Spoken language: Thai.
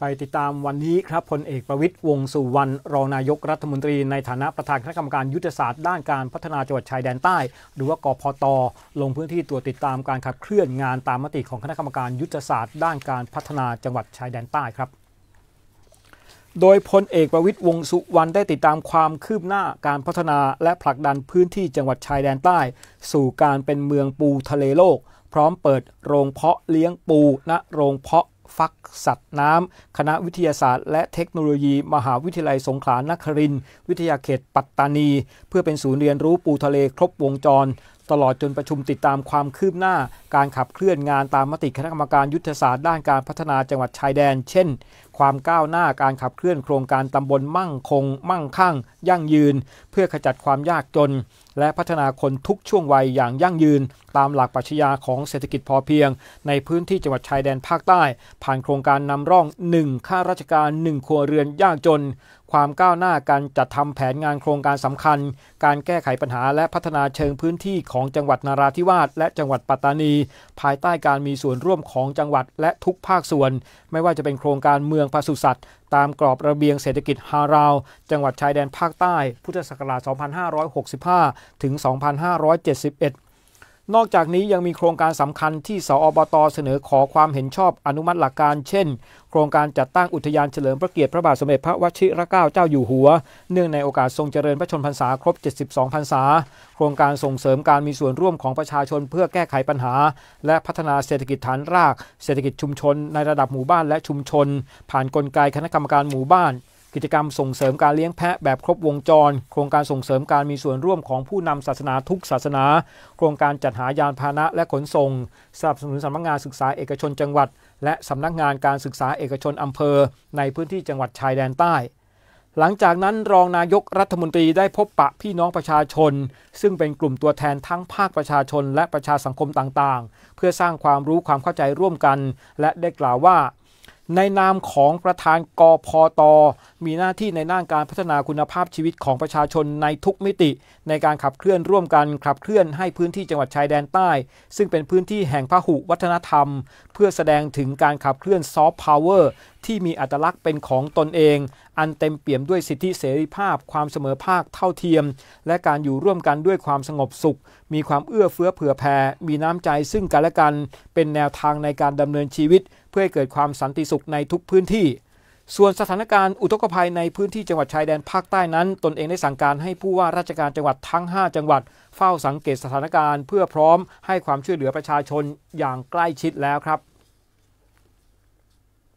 ไปติดตามวันนี้ครับพลเอกประวิตยวงสุวรรณรองนายกรัฐมนตรีในฐานะประธานคณะกรรมการยุทธศาสตร์ด้านการพัฒนาจังหวัดชายแดนใต้หรือว่ากพตลงพื้นที่ตรวจติดตามการขับเคลื่อนงานตามมติของคณะกรรมการยุทธศาสตร์ด้านการพัฒนาจังหวัดชายแดนใต้ครับ โดยพลเอกประวิตยวงสุวรรณได้ติดตามความคืบหน้าการพัฒนาและผลักดันพื้นที่จังหวัดชายแดนใต้ สู่การเป็นเมืองปูทะเลโลก พร้อมเปิด โรงเพาะเลี้ยงปูณ โรงเพาะฟักสัตว์น้ำ คณะวิทยาศาสตร์และเทคโนโลยี มหาวิทยาลัยสงขลานคริน วิทยาเขตปัตตานี เพื่อเป็นศูนย์เรียนรู้ปูทะเลครบวงจร ตลอดจนประชุมติดตามความคืบหน้า การขับเคลื่อนงานตามมติคณะกรรมการยุทธศาสตร์ด้านการพัฒนาจังหวัดชายแดน เช่นความก้าวหน้าการขับเคลื่อนโครงการตำบลมั่งคงมั่งคั่ง ยั่งยืน เพื่อขจัดความยากจน และพัฒนาคนทุกช่วงวัยอย่างยั่งยืน ตามหลักปรัชญาของเศรษฐกิจพอเพียง ในพื้นที่จังหวัดชายแดนภาคใต้ ผ่านโครงการนำร่องหนึ่งข้าราชการหนึ่งครัวเรือนยากจนความก้าวหน้าการจัดทำแผนงานโครงการสำคัญ การแก้ไขปัญหาและพัฒนาเชิงพื้นที่ของจังหวัดนาราธิวาสและจังหวัดปัตตานี ภายใต้การมีส่วนร่วมของจังหวัดและทุกภาคส่วน ไม่ว่าจะเป็นโครงการเมืองปศุสัตว์ ตามกรอบระเบียงเศรษฐกิจฮาราว จังหวัดชายแดนภาคใต้พุทธศักราช 2565 ถึง 2571นอกจากนี้ยังมีโครงการสำคัญที่สอบตเสนอขอความเห็นชอบอนุมัติหลักการเช่น โครงการจัดตั้งอุทยานเฉลิมพระเกียรติพระบาทสมเด็จพระวชิรเกล้าเจ้าอยู่หัว เนื่องในโอกาสทรงเจริญพระชนพรรษาครบ 72 พรรษา โครงการส่งเสริมการมีส่วนร่วมของประชาชนเพื่อแก้ไขปัญหาและพัฒนาเศรษฐกิจฐานราก เศรษฐกิจชุมชน ในระดับหมู่บ้านและชุมชน ผ่านนกลไกคณะกรรมการหมู่บ้านกิจกรรมส่งเสริมการเลี้ยงแพะแบบครบวงจร โครงการส่งเสริมการมีส่วนร่วมของผู้นำศาสนาทุกศาสนา โครงการจัดหายานพาหนะและขนส่งสนับสนุนสำนักงงานศึกษาเอกชนจังหวัด และสำนักงานการศึกษาเอกชนอำเภอ ในพื้นที่จังหวัดชายแดนใต้ หลังจากนั้นรองนายกรัฐมนตรีได้พบปะพี่น้องประชาชน ซึ่งเป็นกลุ่มตัวแทนทั้งภาคประชาชนและประชาสังคมต่างๆ เพื่อสร้างความรู้ความเข้าใจร่วมกัน และได้กล่าวว่าในนามของประธานกอพอตอมีหน้าที่ในด้านการพัฒนาคุณภาพชีวิตของประชาชนในทุกมิติ ในการขับเคลื่อนร่วมกันขับเคลื่อนให้พื้นที่จังหวัดชายแดนใต้ ซึ่งเป็นพื้นที่แห่งพหุวัฒนธรรม เพื่อแสดงถึงการขับเคลื่อนซอฟต์พาวเวอร์ที่มีอัตลักษณ์เป็นของตนเองอันเต็มเปี่ยมด้วยสิทธิเสรีภาพ ความเสมอภาคเท่าเทียม และการอยู่ร่วมกันด้วยความสงบสุข มีความเอื้อเฟื้อเผื่อแผ่มีน้ำใจซึ่งกันและกัน เป็นแนวทางในการดำเนินชีวิต เพื่อให้เกิดความสันติสุขในทุกพื้นที่ ส่วนสถานการณ์อุทกภัยในพื้นที่จังหวัด ชายแดนภาคใต้นั้น ตนเองได้สั่งการให้ผู้ว่าราชการจังหวัดทั้ง 5 จังหวัด เฝ้าสังเกตสถานการณ์เพื่อพร้อมให้ความช่วยเหลือประชาชนอย่างใกล้ชิดแล้วครับ